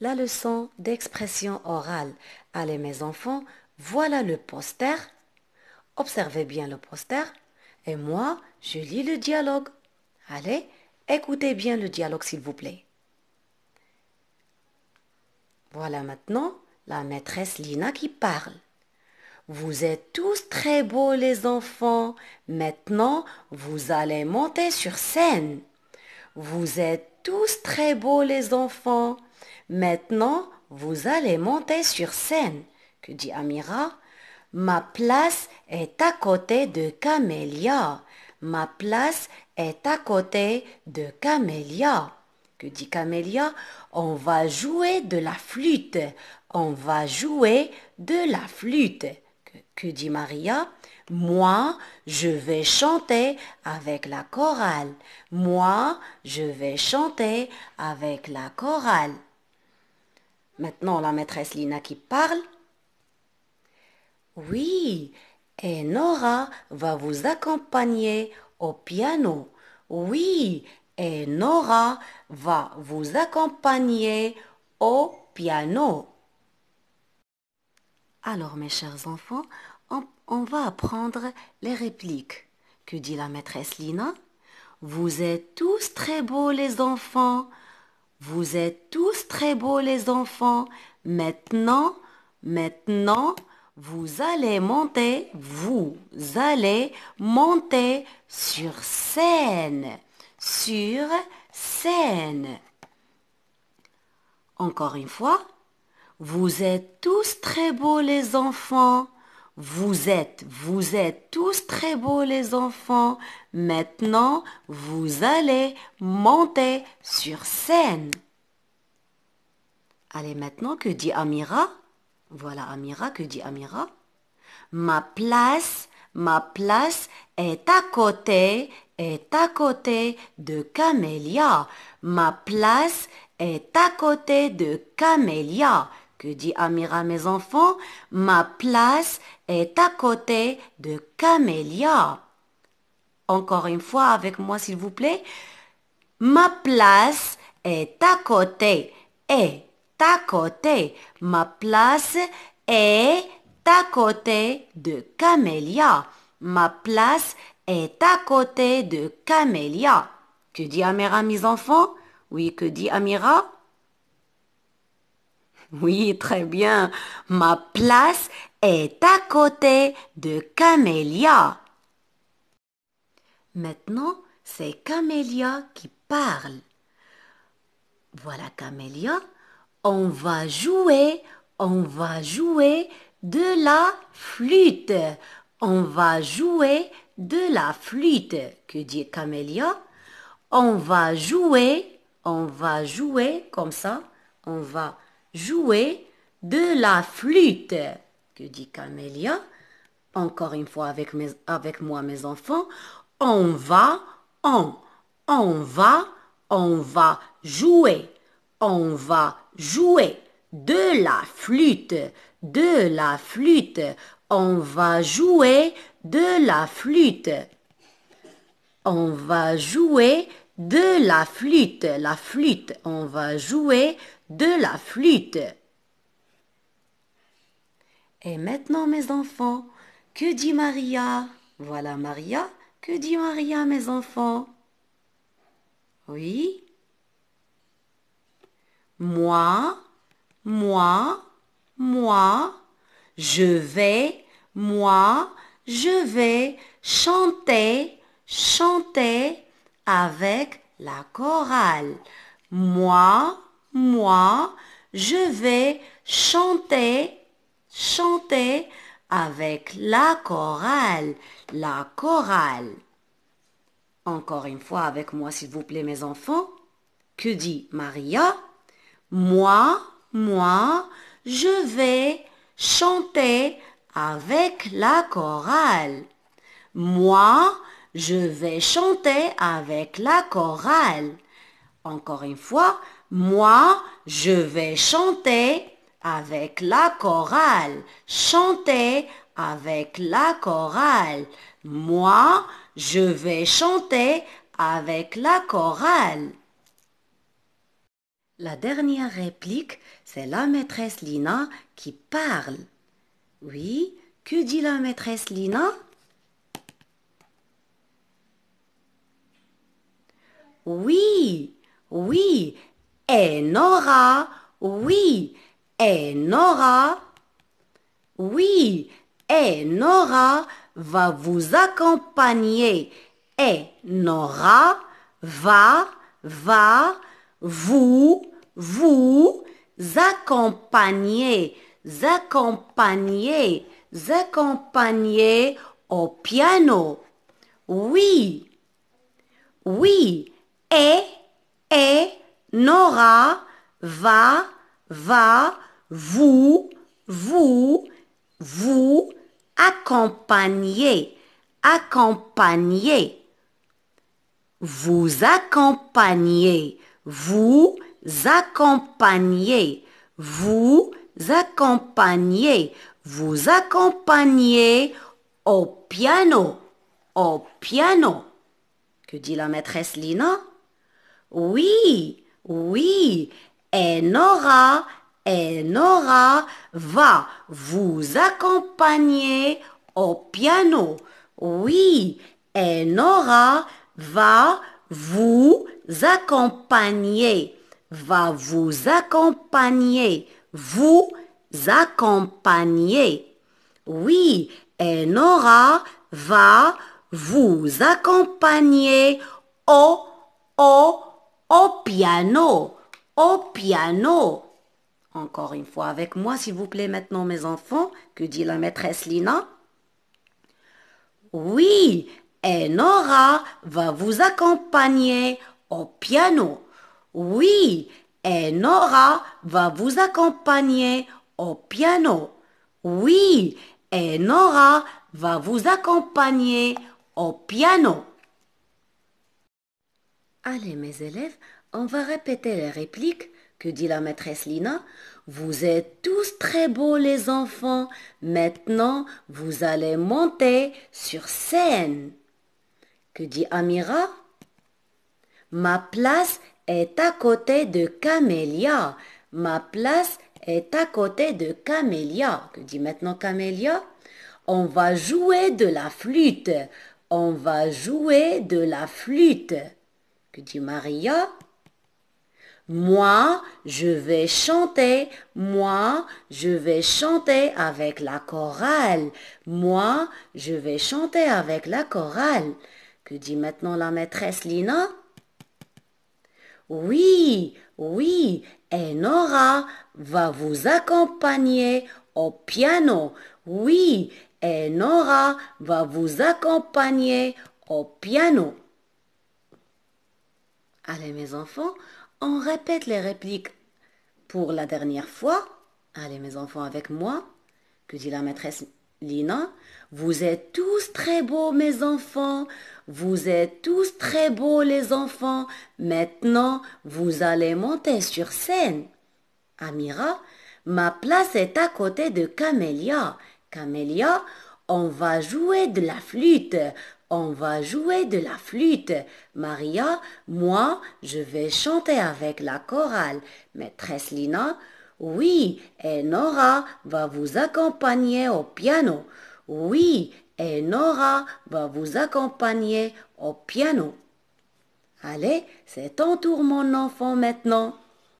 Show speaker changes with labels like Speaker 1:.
Speaker 1: la leçon d'expression orale. Allez mes enfants, voilà le poster. Observez bien le poster et moi, je lis le dialogue. Allez, écoutez bien le dialogue s'il vous plaît. Voilà maintenant la maîtresse Lina qui parle. Vous êtes tous très beaux les enfants. Maintenant, vous allez monter sur scène. Vous êtes tous très beaux les enfants. Maintenant, vous allez monter sur scène. Que dit Amira Ma place est à côté de Camélia. Ma place est à côté de Camélia. Que dit Camélia On va jouer de la flûte. On va jouer de la flûte que dit Maria Moi, je vais chanter avec la chorale. Moi, je vais chanter avec la chorale. Maintenant, la maîtresse Lina qui parle. Oui, et Nora va vous accompagner au piano. Oui, et Nora va vous accompagner au piano. Alors, mes chers enfants, on, va apprendre les répliques. Que dit la maîtresse Lina Vous êtes tous très beaux les enfants. Vous êtes tous très beaux les enfants. Maintenant, maintenant, vous allez monter, vous allez monter sur scène, sur scène. Encore une fois, vous êtes tous très beaux les enfants. Vous êtes, vous êtes tous très beaux les enfants. Maintenant, vous allez monter sur scène. Allez, maintenant, que dit Amira Voilà Amira, que dit Amira Ma place, ma place est à côté, est à côté de Camélia. Ma place est à côté de Camélia que dit Amira mes enfants, ma place est à côté de Camélia. Encore une fois avec moi s'il vous plaît. Ma place est à côté, Et à côté. Ma place est à côté de Camélia. Ma place est à côté de Camélia. Que dit Amira mes enfants Oui, que dit Amira oui, très bien. Ma place est à côté de Camélia. Maintenant, c'est Camélia qui parle. Voilà Camélia, on va jouer, on va jouer de la flûte. On va jouer de la flûte, que dit Camélia. On va jouer, on va jouer comme ça, on va jouer de la flûte, que dit Camélia. Encore une fois avec, avec moi mes enfants, on va, on, on va, on va jouer, on va jouer de la flûte, de la flûte, on va jouer de la flûte. On va jouer de la flûte, la flûte, on va jouer de la flûte. Et maintenant, mes enfants, que dit Maria Voilà Maria. Que dit Maria, mes enfants Oui Moi, moi, moi, je vais, moi, je vais chanter, chanter avec la chorale. Moi, moi, je vais chanter, chanter avec la chorale, la chorale. Encore une fois avec moi, s'il vous plaît, mes enfants. Que dit Maria Moi, moi, je vais chanter avec la chorale. Moi, je vais chanter avec la chorale. Encore une fois, moi, je vais chanter avec la chorale. Chanter avec la chorale. Moi, je vais chanter avec la chorale. La dernière réplique, c'est la maîtresse Lina qui parle. Oui, que dit la maîtresse Lina Oui, oui, Nora, oui, Nora, oui, Nora va vous accompagner. Nora va, va vous, vous accompagner, accompagner, accompagner au piano. Oui, oui, et, et, Nora va, va, vous, vous, vous accompagner, accompagner. Vous accompagner, vous accompagner, vous accompagner, vous accompagner au piano, au piano. Que dit la maîtresse Lina? Oui, oui, Enora, Enora va vous accompagner au piano. Oui, Enora va vous accompagner, va vous accompagner, vous accompagner. Oui, Enora va vous accompagner au, au, au piano, au piano. Encore une fois avec moi, s'il vous plaît, maintenant, mes enfants. Que dit la maîtresse Lina Oui, Enora va vous accompagner au piano. Oui, Enora va vous accompagner au piano. Oui, Enora va vous accompagner au piano. Allez, mes élèves, on va répéter les répliques que dit la maîtresse Lina. Vous êtes tous très beaux, les enfants. Maintenant, vous allez monter sur scène. Que dit Amira Ma place est à côté de Camélia. Ma place est à côté de Camélia. Que dit maintenant Camélia On va jouer de la flûte. On va jouer de la flûte. Que dit Maria Moi, je vais chanter, moi, je vais chanter avec la chorale, moi, je vais chanter avec la chorale. Que dit maintenant la maîtresse Lina Oui, oui, Enora va vous accompagner au piano. Oui, Enora va vous accompagner au piano. Allez mes enfants, on répète les répliques pour la dernière fois. Allez mes enfants avec moi, que dit la maîtresse Lina. Vous êtes tous très beaux mes enfants. Vous êtes tous très beaux les enfants. Maintenant, vous allez monter sur scène. Amira, ma place est à côté de Camélia. Camélia, on va jouer de la flûte. On va jouer de la flûte. Maria, moi, je vais chanter avec la chorale. Maîtresse Lina, oui, et Nora va vous accompagner au piano. Oui, et Nora va vous accompagner au piano. Allez, c'est ton tour mon enfant maintenant.